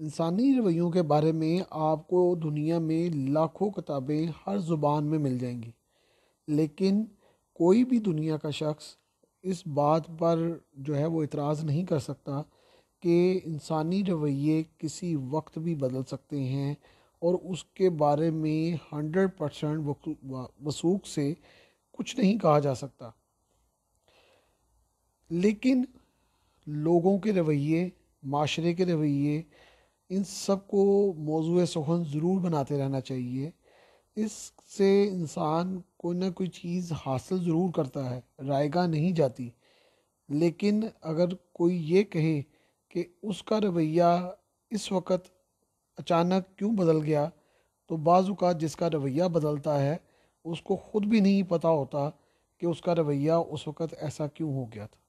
इंसानी रवैयों के बारे में आपको दुनिया में लाखों किताबें हर ज़ुबान में मिल जाएंगी लेकिन कोई भी दुनिया का शख्स इस बात पर जो है वो इतराज़ नहीं कर सकता कि इंसानी रवैये किसी वक्त भी बदल सकते हैं और उसके बारे में हंड्रेड परसेंट वसूख से कुछ नहीं कहा जा सकता लेकिन लोगों के रवैये माशरे के रवैये इन सब को मौजू सखन ज़रूर बनाते रहना चाहिए इससे इंसान कोई ना कोई चीज़ हासिल ज़रूर करता है रायगा नहीं जाती लेकिन अगर कोई ये कहे कि उसका रवैया इस वक्त अचानक क्यों बदल गया तो बाज़ात जिसका रवैया बदलता है उसको ख़ुद भी नहीं पता होता कि उसका रवैया उस वक़्त ऐसा क्यों हो गया था